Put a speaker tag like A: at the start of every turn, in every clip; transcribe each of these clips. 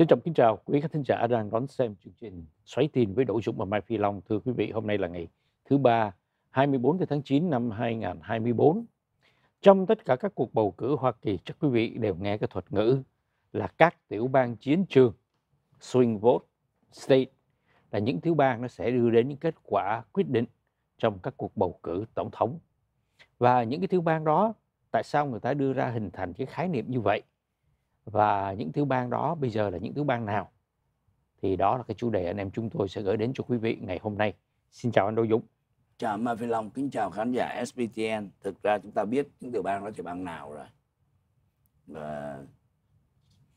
A: Trân trọng kính chào quý khán thính giả đang đón xem chương trình Xoáy tin với Đỗ Dũng và Mai Phi Long. Thưa quý vị, hôm nay là ngày thứ ba, 24 tháng 9 năm 2024. Trong tất cả các cuộc bầu cử Hoa Kỳ, chắc quý vị đều nghe cái thuật ngữ là các tiểu bang chiến trường, swing vote, state, là những tiểu bang nó sẽ đưa đến những kết quả quyết định trong các cuộc bầu cử tổng thống. Và những cái tiểu bang đó, tại sao người ta đưa ra hình thành cái khái niệm như vậy? và những tiểu bang đó bây giờ là những tiểu bang nào thì đó là cái chủ đề anh em chúng tôi sẽ gửi đến cho quý vị ngày hôm nay xin chào anh Đỗ Dũng chào Ma Phi Long kính chào khán
B: giả SBTN thực ra chúng ta biết những tiểu bang đó thì bang nào rồi và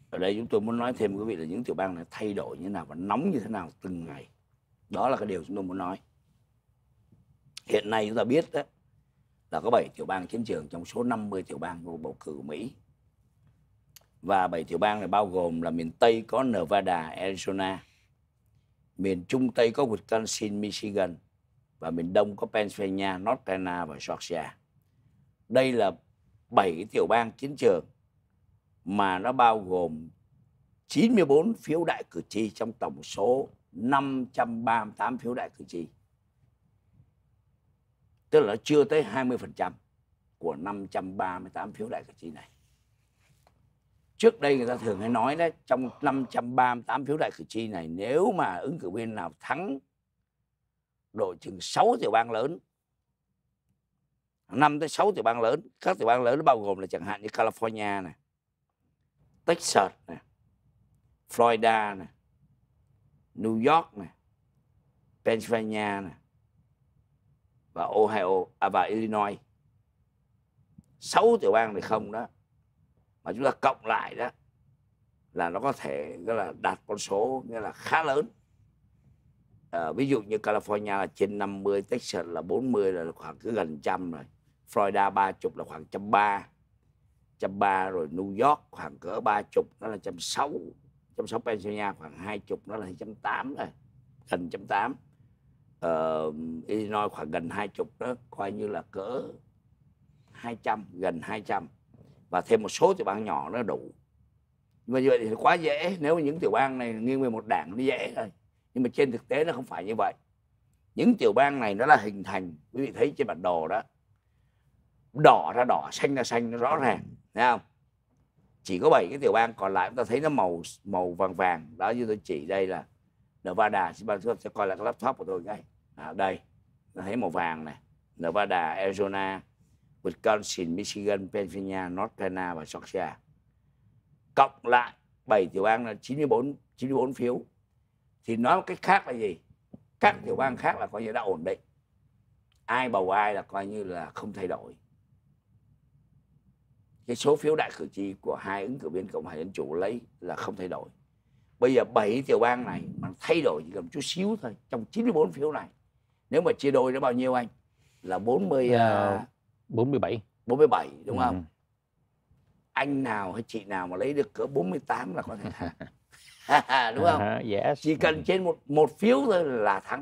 B: ở đây chúng tôi muốn nói thêm quý vị là những tiểu bang này thay đổi như thế nào và nóng như thế nào từng ngày đó là cái điều chúng tôi muốn nói hiện nay chúng ta biết đó là có 7 tiểu bang chiến trường trong số 50 tiểu bang của bầu cử Mỹ và bảy tiểu bang này bao gồm là miền Tây có Nevada, Arizona, miền Trung Tây có Wisconsin, Michigan và miền Đông có Pennsylvania, North Carolina và Georgia. Đây là bảy tiểu bang chiến trường mà nó bao gồm 94 phiếu đại cử tri trong tổng số 538 phiếu đại cử tri. Tức là chưa tới 20% của 538 phiếu đại cử tri này trước đây người ta thường hay nói đấy trong 538 phiếu đại cử tri này nếu mà ứng cử viên nào thắng đội chừng 6 tiểu bang lớn 5 tới 6 tiểu bang lớn các tiểu bang lớn nó bao gồm là chẳng hạn như California này Texas này Florida này New York này Pennsylvania này và Ohio à, và Illinois 6 tiểu bang thì không đó mà chúng ta cộng lại đó là nó có thể nghĩa là đạt con số nghĩa là khá lớn à, ví dụ như California là trên 50 Texas là 40 là khoảng cứ gần trăm rồi Florida ba chục là khoảng trăm ba trăm ba rồi New York khoảng cỡ ba chục nó là trăm sáu trăm sáu Pennsylvania khoảng hai chục nó là trăm tám rồi gần trăm tám uh, Illinois khoảng gần hai chục đó coi như là cỡ 200 gần 200 và thêm một số tiểu bang nhỏ nó đủ nhưng mà như vậy thì quá dễ nếu những tiểu bang này nghiêng về một đảng nó dễ thôi nhưng mà trên thực tế nó không phải như vậy những tiểu bang này nó là hình thành quý vị thấy trên bản đồ đó đỏ ra đỏ xanh ra xanh nó rõ ràng thấy không chỉ có 7 cái tiểu bang còn lại chúng ta thấy nó màu màu vàng vàng đó như tôi chỉ đây là Nevada xin bạn sẽ coi là cái laptop của tôi ngay à, đây nó thấy màu vàng này Nevada Arizona Wisconsin, Michigan, Pennsylvania, North Carolina và Georgia. Cộng lại 7 tiểu bang là 94 94 phiếu. Thì nói một cách khác là gì? Các tiểu bang khác là coi như đã ổn định. Ai bầu ai là coi như là không thay đổi. Cái số phiếu đại cử tri của hai ứng cử viên Cộng hòa Dân chủ lấy là không thay đổi. Bây giờ 7 tiểu bang này mà thay đổi chỉ cần chút xíu thôi trong 94 phiếu này. Nếu mà chia đôi nó bao nhiêu anh? Là 40 uh, 47 47 đúng ừ. không anh nào hay chị nào mà lấy được cỡ 48 là có thể thắng
A: đúng không uh, yes.
B: chỉ cần trên một một phiếu thôi là thắng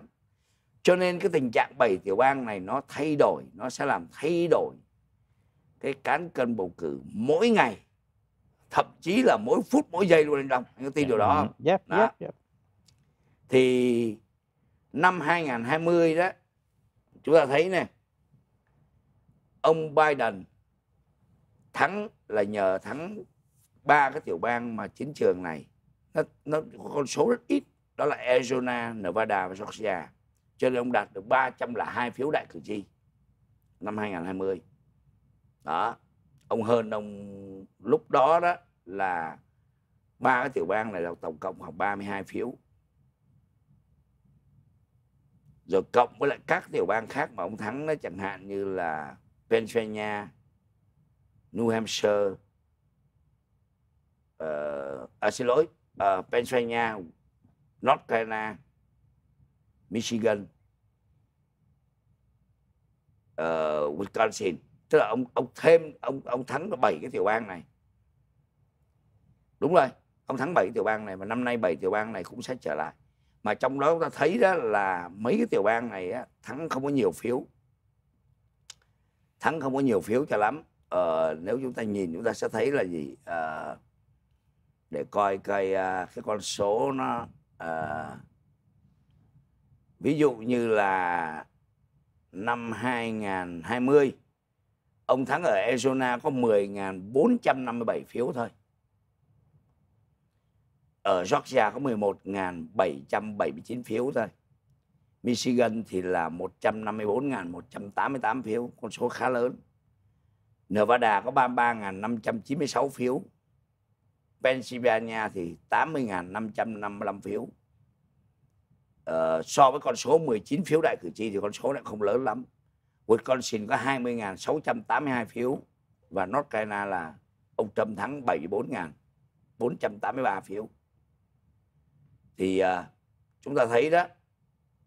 B: cho nên cái tình trạng 7 tiểu bang này nó thay đổi nó sẽ làm thay đổi cái cán cân bầu cử mỗi ngày thậm chí là mỗi phút mỗi giây luôn anh Long anh có tin điều đó ừ, không?
A: Yep, đó. Yep, yep.
B: Thì năm 2020 đó chúng ta thấy này ông Biden thắng là nhờ thắng ba cái tiểu bang mà chiến trường này nó nó con số rất ít đó là Arizona, Nevada và Georgia cho nên ông đạt được 302 phiếu đại cử tri năm 2020 đó ông hơn ông lúc đó đó là ba cái tiểu bang này là tổng cộng khoảng 32 phiếu rồi cộng với lại các tiểu bang khác mà ông thắng đó chẳng hạn như là Pennsylvania, New Hampshire, uh, à, xin lỗi, uh, ờ, Pennsylvania, North Carolina, Michigan, uh, Wisconsin. Tức là ông ông thêm ông ông thắng được bảy cái tiểu bang này. Đúng rồi, ông thắng bảy tiểu bang này mà năm nay bảy tiểu bang này cũng sẽ trở lại. Mà trong đó chúng ta thấy đó là mấy cái tiểu bang này á, thắng không có nhiều phiếu thắng không có nhiều phiếu cho lắm ờ, nếu chúng ta nhìn chúng ta sẽ thấy là gì ờ, để coi cái à, cái con số nó ờ, ví dụ như là năm 2020 ông thắng ở Arizona có 10.457 phiếu thôi ở Georgia có 11.779 phiếu thôi Michigan thì là 154.188 phiếu, con số khá lớn. Nevada có 33.596 phiếu. Pennsylvania thì 80.555 phiếu. Ờ, so với con số 19 phiếu đại cử tri thì con số lại không lớn lắm. Wisconsin có 20.682 phiếu và North Carolina là ông Trump thắng 74.483 phiếu. Thì uh, chúng ta thấy đó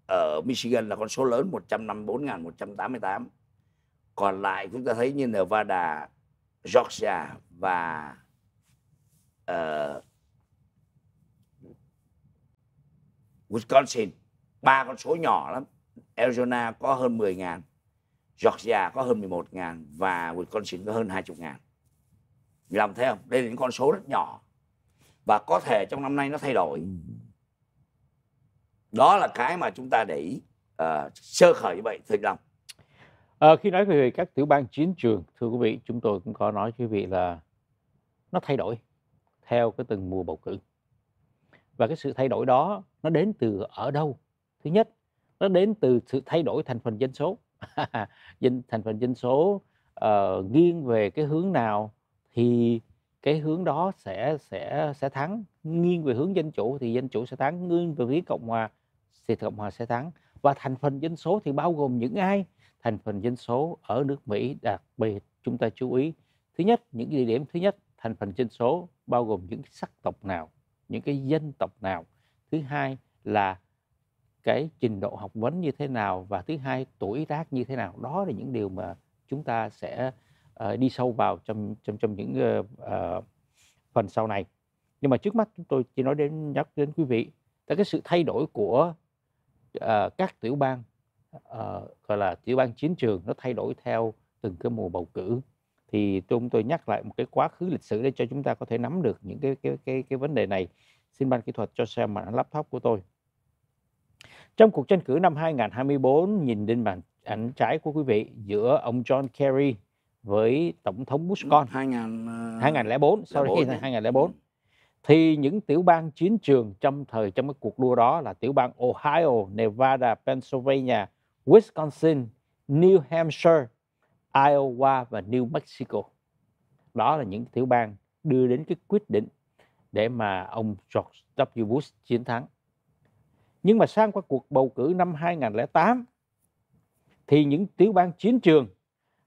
B: ở Michigan là con số lớn 154.188 còn lại chúng ta thấy như Nevada Georgia và uh, Wisconsin ba con số nhỏ lắm Arizona có hơn 10 ngàn Georgia có hơn 11 ngàn và Wisconsin có hơn 20 ngàn làm thế không đây là những con số rất nhỏ và có thể trong năm nay nó thay đổi ừ đó là cái mà chúng ta để ý uh, sơ khởi như vậy thưa long
A: à, khi nói về các tiểu bang chiến trường thưa quý vị chúng tôi cũng có nói quý vị là nó thay đổi theo cái từng mùa bầu cử và cái sự thay đổi đó nó đến từ ở đâu thứ nhất nó đến từ sự thay đổi thành phần dân số dân thành phần dân số uh, nghiêng về cái hướng nào thì cái hướng đó sẽ sẽ sẽ thắng nghiêng về hướng dân chủ thì dân chủ sẽ thắng nghiêng về phía cộng hòa thì Cộng hòa sẽ thắng. Và thành phần dân số thì bao gồm những ai? Thành phần dân số ở nước Mỹ đặc biệt chúng ta chú ý. Thứ nhất, những địa điểm thứ nhất, thành phần dân số bao gồm những sắc tộc nào, những cái dân tộc nào. Thứ hai là cái trình độ học vấn như thế nào và thứ hai tuổi tác như thế nào. Đó là những điều mà chúng ta sẽ uh, đi sâu vào trong trong trong những uh, uh, phần sau này. Nhưng mà trước mắt chúng tôi chỉ nói đến nhắc đến quý vị là cái sự thay đổi của uh, các tiểu bang uh, gọi là tiểu bang chiến trường nó thay đổi theo từng cái mùa bầu cử thì chúng tôi nhắc lại một cái quá khứ lịch sử để cho chúng ta có thể nắm được những cái cái cái cái vấn đề này xin ban kỹ thuật cho xem màn ảnh laptop của tôi trong cuộc tranh cử năm 2024 nhìn lên màn ảnh trái của quý vị giữa ông John Kerry với tổng thống Bush ừ, con 2000 2004 sau 2004. 2004 thì những tiểu bang chiến trường trong thời trong cái cuộc đua đó là tiểu bang Ohio, Nevada, Pennsylvania, Wisconsin, New Hampshire, Iowa và New Mexico. Đó là những tiểu bang đưa đến cái quyết định để mà ông George W. Bush chiến thắng. Nhưng mà sang qua cuộc bầu cử năm 2008 thì những tiểu bang chiến trường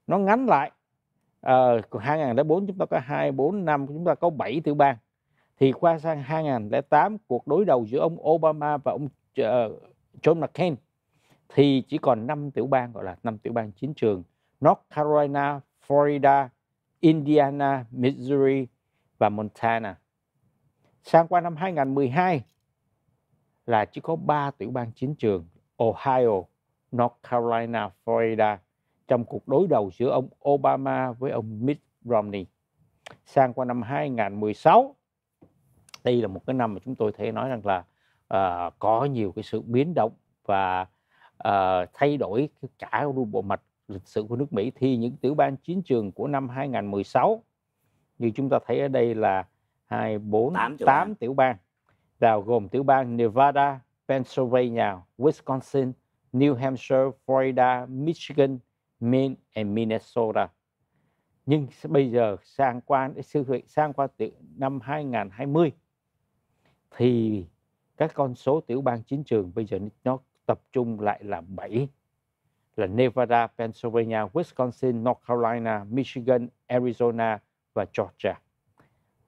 A: nó ngắn lại. À, ờ, 2004 chúng ta có 2, 4, 5, chúng ta có 7 tiểu bang thì qua sang 2008 cuộc đối đầu giữa ông Obama và ông ờ, John McCain thì chỉ còn 5 tiểu bang gọi là 5 tiểu bang chiến trường North Carolina, Florida, Indiana, Missouri và Montana. Sang qua năm 2012 là chỉ có 3 tiểu bang chiến trường Ohio, North Carolina, Florida trong cuộc đối đầu giữa ông Obama với ông Mitt Romney. Sang qua năm 2016 đây là một cái năm mà chúng tôi thấy nói rằng là uh, có nhiều cái sự biến động và uh, thay đổi cả bộ mặt lịch sử của nước Mỹ thì những tiểu bang chiến trường của năm 2016 như chúng ta thấy ở đây là hai bốn tám tiểu bang nào gồm tiểu bang Nevada, Pennsylvania, Wisconsin, New Hampshire, Florida, Michigan, Maine và Minnesota. Nhưng bây giờ sang qua sang qua năm 2020 thì các con số tiểu bang chiến trường bây giờ nó tập trung lại là 7 là Nevada, Pennsylvania, Wisconsin, North Carolina, Michigan, Arizona và Georgia.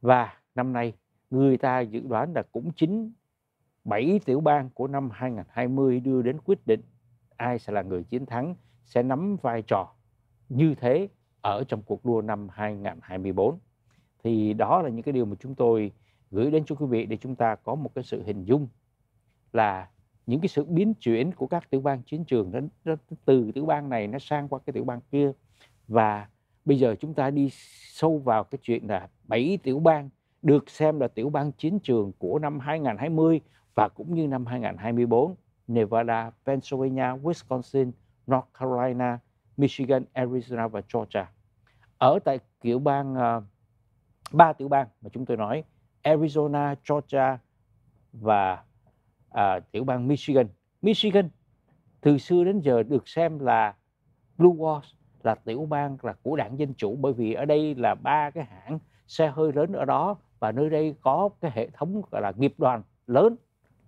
A: Và năm nay người ta dự đoán là cũng chính 7 tiểu bang của năm 2020 đưa đến quyết định ai sẽ là người chiến thắng sẽ nắm vai trò như thế ở trong cuộc đua năm 2024. Thì đó là những cái điều mà chúng tôi gửi đến cho quý vị để chúng ta có một cái sự hình dung là những cái sự biến chuyển của các tiểu bang chiến trường nó, từ tiểu bang này nó sang qua cái tiểu bang kia và bây giờ chúng ta đi sâu vào cái chuyện là bảy tiểu bang được xem là tiểu bang chiến trường của năm 2020 và cũng như năm 2024 Nevada, Pennsylvania, Wisconsin, North Carolina, Michigan, Arizona và Georgia. Ở tại tiểu bang ờ, ba uh, tiểu bang mà chúng tôi nói Arizona, Georgia và à, tiểu bang Michigan. Michigan từ xưa đến giờ được xem là Blue Wall là tiểu bang là của đảng dân chủ bởi vì ở đây là ba cái hãng xe hơi lớn ở đó và nơi đây có cái hệ thống gọi là nghiệp đoàn lớn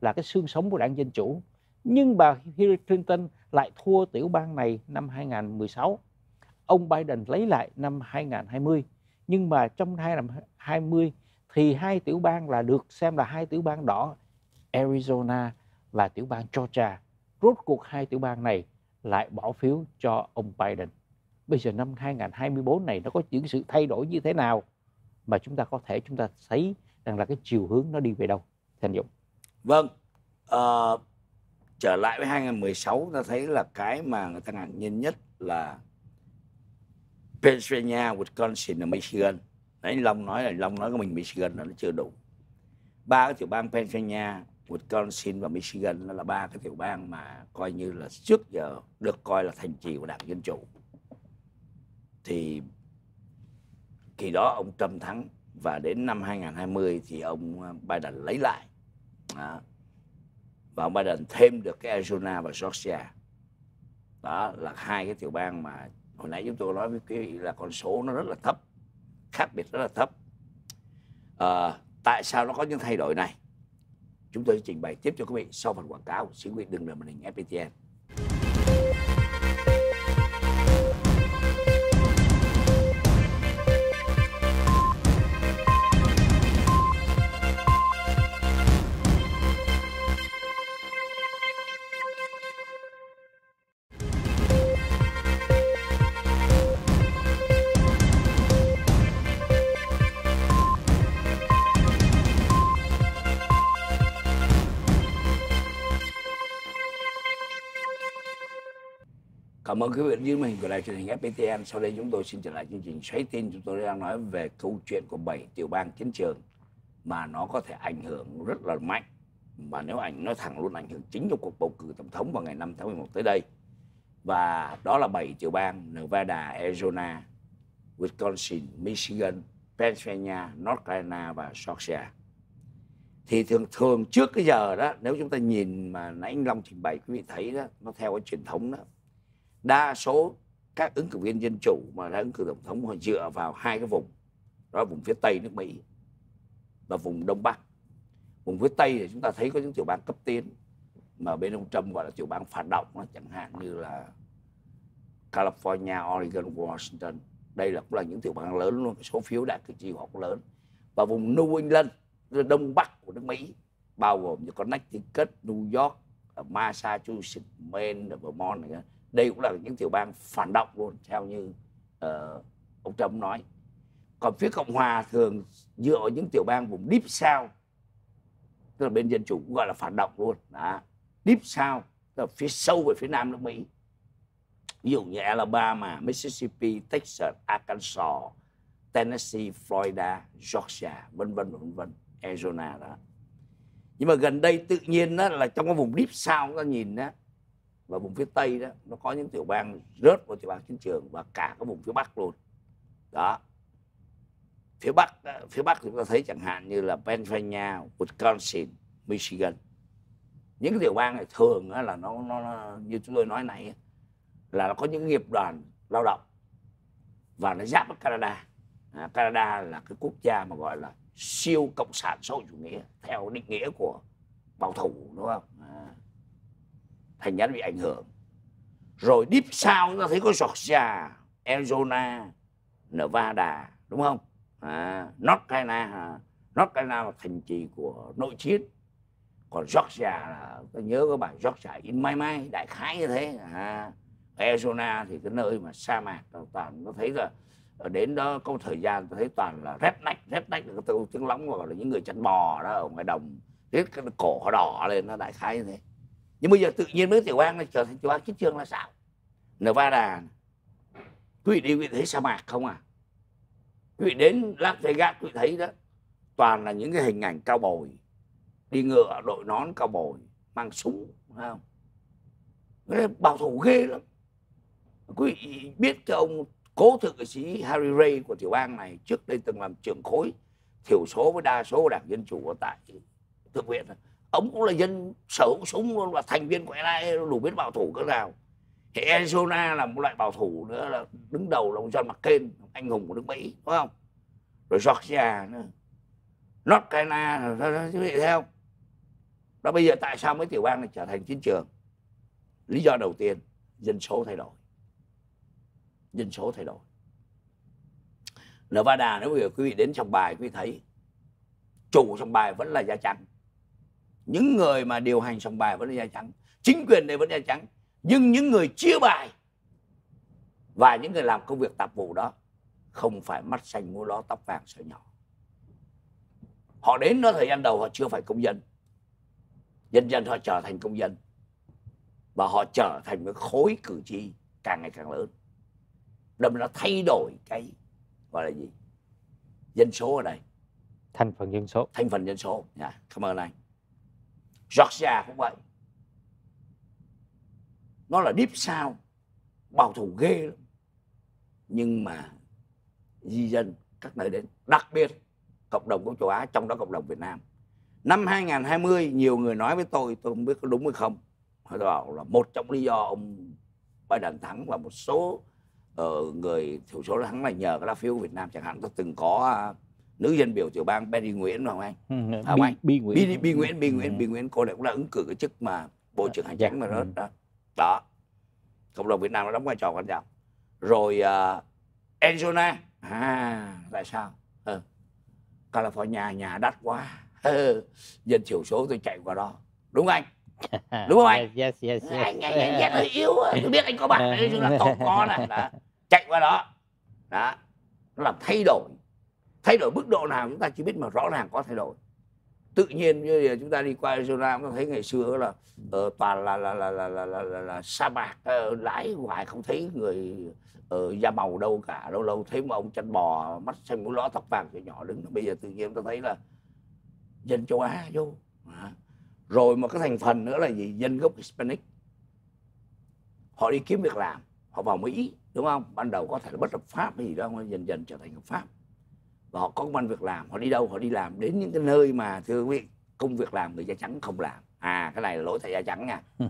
A: là cái xương sống của đảng dân chủ nhưng bà Hillary Clinton lại thua tiểu bang này năm 2016 ông Biden lấy lại năm 2020 nhưng mà trong năm 2020 thì hai tiểu bang là được xem là hai tiểu bang đỏ Arizona và tiểu bang Georgia. Rốt cuộc hai tiểu bang này lại bỏ phiếu cho ông Biden. Bây giờ năm 2024 này nó có những sự thay đổi như thế nào mà chúng ta có thể chúng ta thấy rằng là cái chiều hướng nó đi về đâu? Thành Dũng.
B: Vâng. Uh, trở lại với 2016 ta thấy là cái mà người ta ngạc nhiên nhất là Pennsylvania, Wisconsin và Michigan đấy long nói là long nói của mình michigan là nó chưa đủ ba cái tiểu bang pennsylvania wisconsin và michigan nó là ba cái tiểu bang mà coi như là trước giờ được coi là thành trì của đảng dân chủ thì khi đó ông trump thắng và đến năm 2020 thì ông ờ, biden lấy lại đó. và ông biden thêm được cái arizona và georgia đó là hai cái tiểu bang mà hồi nãy chúng tôi nói với quý vị là con số nó rất là thấp khác biệt rất là thấp à, tại sao nó có những thay đổi này chúng tôi sẽ trình bày tiếp cho quý vị sau phần quảng cáo xin quý vị đừng rời màn hình FPTN Cảm ơn quý vị với mình của đài truyền hình FPTN. Sau đây chúng tôi xin trở lại chương trình xoáy tin. Chúng tôi đang nói về câu chuyện của bảy tiểu bang chiến trường mà nó có thể ảnh hưởng rất là mạnh mà nếu ảnh nói thẳng luôn ảnh hưởng chính trong cuộc bầu cử tổng thống vào ngày 5 tháng 11 tới đây. Và đó là bảy tiểu bang Nevada, Arizona, Wisconsin, Michigan, Pennsylvania, North Carolina và Georgia. Thì thường thường trước cái giờ đó, nếu chúng ta nhìn mà nãy anh Long trình bày quý vị thấy đó, nó theo cái truyền thống đó, đa số các ứng cử viên dân chủ mà đã ứng cử tổng thống họ dựa vào hai cái vùng đó là vùng phía tây nước mỹ và vùng đông bắc vùng phía tây thì chúng ta thấy có những tiểu bang cấp tiến mà bên ông trump gọi là tiểu bang phản động chẳng hạn như là california oregon washington đây là cũng là những tiểu bang lớn luôn số phiếu đạt cử tri họ cũng lớn và vùng new england đông bắc của nước mỹ bao gồm như connecticut new york massachusetts maine vermont này đây cũng là những tiểu bang phản động luôn theo như uh, ông Trump nói còn phía Cộng hòa thường dựa vào những tiểu bang vùng deep south tức là bên dân chủ cũng gọi là phản động luôn đó. deep south tức là phía sâu về phía nam nước Mỹ ví dụ như Alabama, Mississippi, Texas, Arkansas, Tennessee, Florida, Georgia, vân vân vân vân, Arizona đó. Nhưng mà gần đây tự nhiên đó là trong cái vùng deep south ta nhìn đó và vùng phía tây đó nó có những tiểu bang rớt vào tiểu bang chiến trường và cả cái vùng phía bắc luôn đó phía bắc ờ, phía bắc chúng ta thấy chẳng hạn như là Pennsylvania, Wisconsin, Michigan những cái tiểu bang này thường là nó, nó nó như chúng tôi nói này là nó có những nghiệp đoàn lao động và nó giáp với Canada à, Canada là cái quốc gia mà gọi là siêu cộng sản xã hội chủ nghĩa theo định nghĩa của bảo thủ đúng không à, thành ra nó bị ảnh hưởng rồi deep sao chúng ta thấy có Georgia Arizona Nevada đúng không à, North Carolina North Carolina là thành trì của nội chiến còn Georgia là tôi nhớ các bài Georgia in mai mai đại khái như thế à, Arizona thì cái nơi mà sa mạc toàn nó thấy là đến đó có thời gian tôi thấy toàn là rét nách rét nách là cái từ tiếng lóng gọi là những người chăn bò đó ở ngoài đồng cái cổ họ đỏ lên nó đại khái như thế nhưng bây giờ tự nhiên mấy tiểu bang này trở thành tiểu bang chiến trường là sao Nevada quý vị đi quý vị thấy sa mạc không à quý vị đến Las Vegas quý vị thấy đó toàn là những cái hình ảnh cao bồi đi ngựa đội nón cao bồi mang súng không cái bảo thủ ghê lắm quý vị biết cái ông cố thượng nghị sĩ Harry Ray của tiểu bang này trước đây từng làm trưởng khối thiểu số với đa số đảng dân chủ ở tại thượng viện ông cũng là dân sở hữu súng luôn và thành viên của LA đủ biết bảo thủ cỡ nào thì Arizona là một loại bảo thủ nữa là đứng đầu là ông John McCain anh hùng của nước Mỹ đúng không rồi Georgia nữa North Carolina quý vị thấy không đó bây giờ tại sao mấy tiểu bang này trở thành chiến trường lý do đầu tiên dân số thay đổi dân số thay đổi Nevada nếu bây giờ quý vị đến trong bài quý vị thấy chủ trong bài vẫn là da trắng những người mà điều hành sòng bài vẫn là da trắng chính quyền đây vẫn da trắng nhưng những người chia bài và những người làm công việc tạp vụ đó không phải mắt xanh mua ló tóc vàng sợ nhỏ họ đến nó thời gian đầu họ chưa phải công dân dần dân họ trở thành công dân và họ trở thành một khối cử tri càng ngày càng lớn đâm nó thay đổi cái gọi là gì dân số ở đây thành phần dân số thành phần dân số dạ yeah. cảm ơn anh Georgia cũng vậy nó là deep sao bảo thủ ghê lắm nhưng mà di dân các nơi đến đặc biệt cộng đồng của châu Á trong đó cộng đồng Việt Nam năm 2020 nhiều người nói với tôi tôi không biết có đúng hay không họ bảo là một trong lý do ông Biden thắng và một số uh, người thiểu số thắng là nhờ cái lá phiếu của Việt Nam chẳng hạn tôi từng có uh, nữ dân biểu tiểu bang Betty Nguyễn Hoàng Anh
A: ừ, Hoàng Anh Bi Nguyễn Bi, Bi Nguyễn
B: Bi ừ. Nguyễn Bi Nguyễn cô này cũng là ứng cử cái chức mà bộ trưởng hành chính mà ừ. đó đó, đó. cộng đồng Việt Nam nó đóng vai trò quan trọng rồi uh, Arizona à tại sao ừ. California nhà đắt quá dân thiểu số tôi chạy qua đó đúng không anh đúng không anh yes, yes, yes, yes. anh anh anh rất yếu tôi biết anh có bạn đấy chứ là tốt có này đó. chạy qua đó đó nó làm thay đổi thay đổi mức độ nào chúng ta chỉ biết mà rõ ràng có thay đổi tự nhiên như chúng ta đi qua Arizona cũng thấy ngày xưa là ở ờ, toàn là là là là là, là, là, là sa mạc ờ, lái hoài không thấy người ở ờ, da màu đâu cả lâu lâu thấy một ông chăn bò mắt xanh mũi ló tóc vàng nhỏ nhỏ đứng bây giờ tự nhiên ta thấy là dân châu Á vô à. rồi mà cái thành phần nữa là gì dân gốc Hispanic họ đi kiếm việc làm họ vào Mỹ đúng không ban đầu có thể là bất hợp pháp hay gì đó dần dần trở thành hợp pháp và họ có công an việc làm họ đi đâu họ đi làm đến những cái nơi mà thưa quý vị công việc làm người da trắng không làm à cái này là lỗi thầy da trắng nha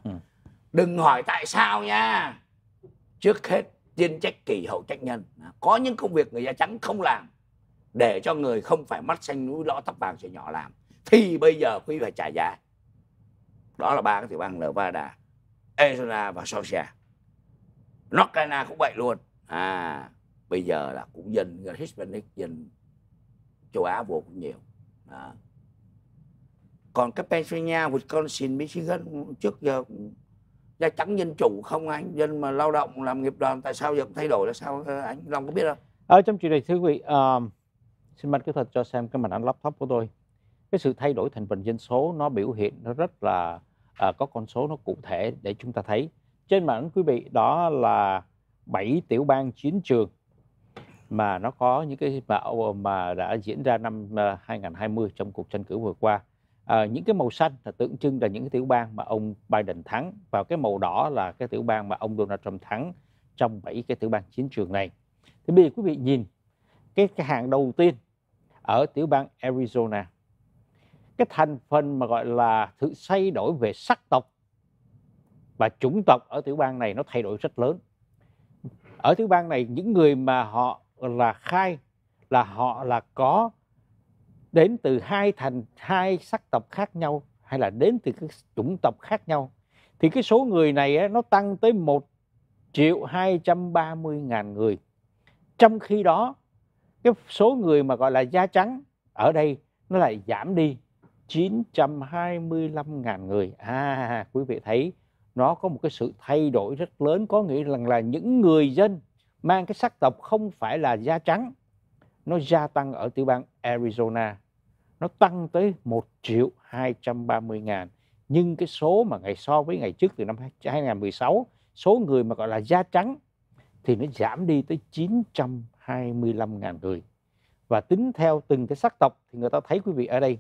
B: đừng hỏi tại sao nha trước hết tiên trách kỳ hậu trách nhân à, có những công việc người da trắng không làm để cho người không phải mắt xanh núi lõ tóc vàng trẻ nhỏ làm thì bây giờ quý phải trả giá đó là ba cái tiểu bang Nevada Arizona và Georgia North Carolina cũng vậy luôn à bây giờ là cũng dân Hispanic dần châu Á vô cũng nhiều đó. còn cái Pennsylvania Wisconsin Michigan trước giờ da trắng dân chủ không anh dân mà lao động làm nghiệp đoàn tại sao giờ cũng thay đổi là sao ờ, anh Long có biết không
A: ở ờ, trong chuyện này thưa quý vị uh, xin mời kỹ thuật cho xem cái màn ảnh laptop của tôi cái sự thay đổi thành phần dân số nó biểu hiện nó rất là uh, có con số nó cụ thể để chúng ta thấy trên màn ảnh quý vị đó là 7 tiểu bang chiến trường mà nó có những cái bão ờ, mà đã diễn ra năm 2020 ờ, trong cuộc tranh cử vừa qua. À, những cái màu xanh là tượng trưng là những cái tiểu bang mà ông Biden thắng và cái màu đỏ là cái tiểu bang mà ông Donald Trump thắng trong bảy cái tiểu bang chiến trường này. Thì bây giờ quý vị nhìn cái, cái hàng đầu tiên ở tiểu bang Arizona cái thành phần mà gọi là sự thay đổi về sắc tộc và chủng tộc ở tiểu bang này nó thay đổi rất lớn ở tiểu bang này những người mà họ là khai là họ là có đến từ hai thành hai sắc tộc khác nhau hay là đến từ các chủng tộc khác nhau thì cái số người này nó tăng tới 1 triệu 230 ngàn người. Trong khi đó cái số người mà gọi là da trắng ở đây nó lại giảm đi 925 ngàn người. À quý vị thấy nó có một cái sự thay đổi rất lớn có nghĩa rằng là những người dân mang cái sắc tộc không phải là da trắng nó gia tăng ở tiểu bang Arizona nó tăng tới 1 triệu 230 ngàn nhưng cái số mà ngày so với ngày trước từ năm 2016 số người mà gọi là da trắng thì nó giảm đi tới 925 ngàn người và tính theo từng cái sắc tộc thì người ta thấy quý vị ở đây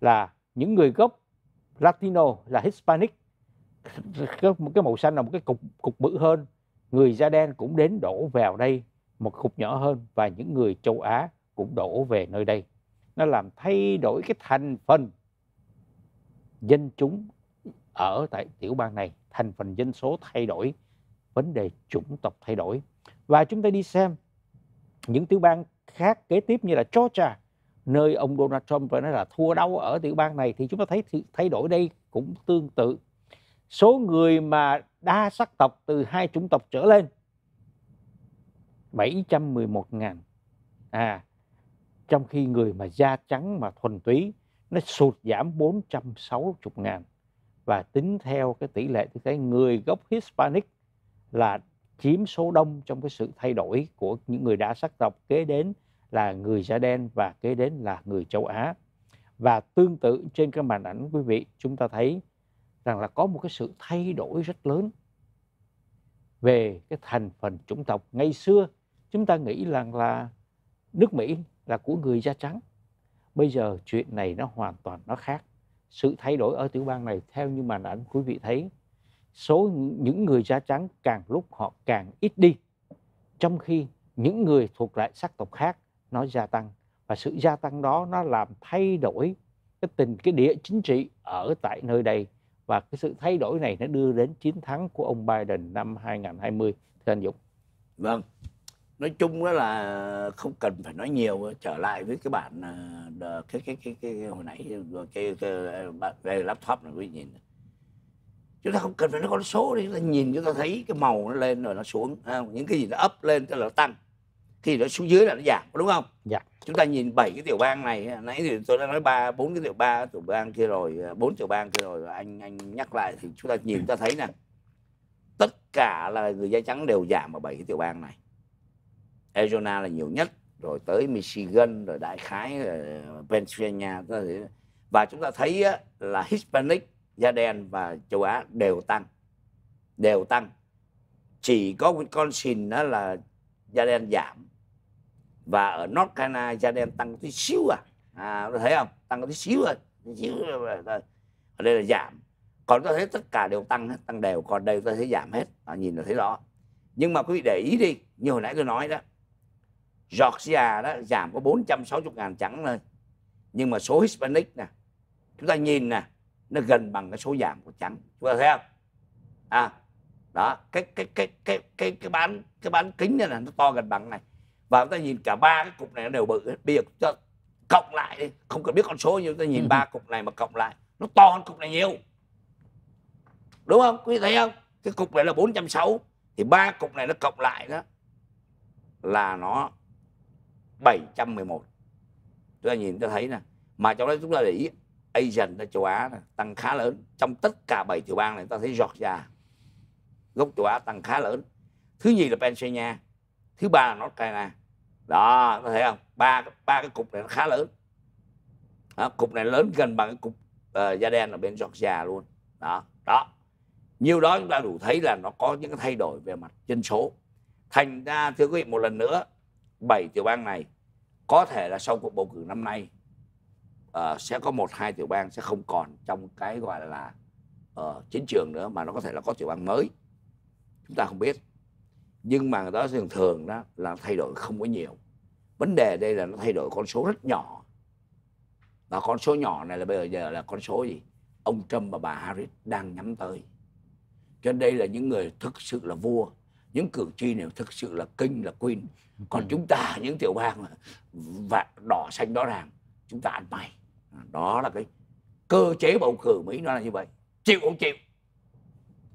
A: là những người gốc Latino là Hispanic cái, cái màu xanh là một cái cục cục bự hơn người da đen cũng đến đổ vào đây một khúc nhỏ hơn và những người châu Á cũng đổ về nơi đây. Nó làm thay đổi cái thành phần dân chúng ở tại tiểu bang này, thành phần dân số thay đổi, vấn đề chủng tộc thay đổi. Và chúng ta đi xem những tiểu bang khác kế tiếp như là Georgia, nơi ông Donald Trump phải nói là thua đau ở tiểu bang này thì chúng ta thấy thay đổi đây cũng tương tự số người mà đa sắc tộc từ hai chủng tộc trở lên 711 ngàn à trong khi người mà da trắng mà thuần túy nó sụt giảm 460 ngàn và tính theo cái tỷ lệ thì cái người gốc Hispanic là chiếm số đông trong cái sự thay đổi của những người đa sắc tộc kế đến là người da đen và kế đến là người châu Á và tương tự trên cái màn ảnh quý vị chúng ta thấy rằng là có một cái sự thay đổi rất lớn về cái thành phần chủng tộc ngày xưa chúng ta nghĩ rằng là nước Mỹ là của người da trắng bây giờ chuyện này nó hoàn toàn nó khác sự thay đổi ở tiểu bang này theo như màn ảnh quý vị thấy số những người da trắng càng lúc họ càng ít đi trong khi những người thuộc lại sắc tộc khác nó gia tăng và sự gia tăng đó nó làm thay đổi cái tình cái địa chính trị ở tại nơi đây và cái sự thay đổi này nó đưa đến chiến thắng của ông Biden năm 2020 thưa anh Dũng. Vâng.
B: Nói chung đó là không cần phải nói nhiều trở lại với cái bản à, cái cái cái, cái, cái hồi nãy cái, cái, cái về laptop này quý nhìn chúng ta không cần phải nói con số đi chúng ta nhìn chúng ta thấy cái màu nó lên rồi nó xuống những cái gì nó ấp lên tức là nó tăng thì nó xuống dưới là nó giảm đúng không dạ. chúng ta nhìn bảy cái tiểu bang này nãy thì tôi đã nói ba bốn cái tiểu ba tiểu bang kia rồi à, bốn tiểu bang kia rồi anh anh nhắc lại thì chúng ta nhìn ta thấy nè tất cả là người da trắng đều giảm ở bảy cái tiểu bang này Arizona là nhiều nhất rồi tới Michigan rồi đại khái à, Pennsylvania và chúng ta thấy là Hispanic da đen và châu Á đều tăng đều tăng chỉ có Wisconsin đó là da đen giảm và ở North Carolina tăng tí xíu à, à thấy không tăng tí xíu à, tí xíu rồi à, ở đây là giảm còn tôi thấy tất cả đều tăng hết tăng đều còn đây tôi thấy giảm hết à, nhìn là thấy rõ nhưng mà quý vị để ý đi như hồi nãy tôi nói đó Georgia đó giảm có 460 ngàn trắng thôi nhưng mà số Hispanic nè chúng ta nhìn nè nó gần bằng cái số giảm của trắng chúng ta thấy không à đó cái cái cái cái cái cái bán cái bán kính này là nó to gần bằng này và chúng ta nhìn cả ba cái cục này nó đều bự hết bây giờ cho cộng lại đi không cần biết con số nhưng chúng ta nhìn ừ. ba cục này mà cộng lại nó to hơn cục này nhiều đúng không quý vị thấy không cái cục này là bốn trăm sáu thì ba cục này nó cộng lại đó là nó 711 chúng ta nhìn ta thấy nè mà trong đấy chúng ta để ý Asian ở châu Á này, tăng khá lớn trong tất cả bảy tiểu bang này ta thấy Georgia gốc châu Á tăng khá lớn thứ nhì là Pennsylvania thứ ba là nó North Carolina à. đó có thấy không ba ba cái cục này nó khá lớn đó, cục này lớn gần bằng cái cục uh, da đen ở bên Georgia luôn đó đó nhiều đó chúng ta đủ thấy là nó có những cái thay đổi về mặt dân số thành ra thưa quý vị một lần nữa bảy tiểu bang này có thể là sau cuộc bầu cử năm nay uh, sẽ có một hai tiểu bang sẽ không còn trong cái gọi là uh, chiến trường nữa mà nó có thể là có tiểu bang mới chúng ta không biết nhưng mà người ta thường thường đó là thay đổi không có nhiều vấn đề đây là nó thay đổi con số rất nhỏ và con số nhỏ này là bây giờ là con số gì ông Trump và bà Harris đang nhắm tới cho nên đây là những người thực sự là vua những cử tri này thực sự là kinh là queen còn ừ. chúng ta những tiểu bang và đỏ xanh đó ràng chúng ta ăn mày đó là cái cơ chế bầu cử mỹ nó là như vậy chịu không chịu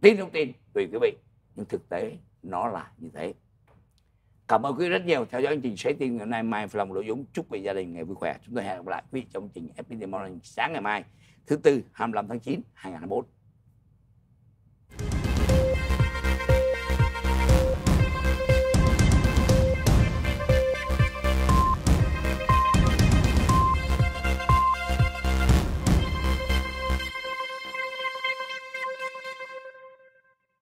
B: tin không tin tùy quý vị nhưng thực tế nó là như thế cảm ơn quý rất nhiều theo dõi chương trình trái tim ngày hôm nay mai lòng lỗ dũng chúc quý gia đình ngày vui khỏe chúng tôi hẹn gặp lại quý trong chương trình fpt morning sáng ngày mai thứ tư 25 tháng 9 2021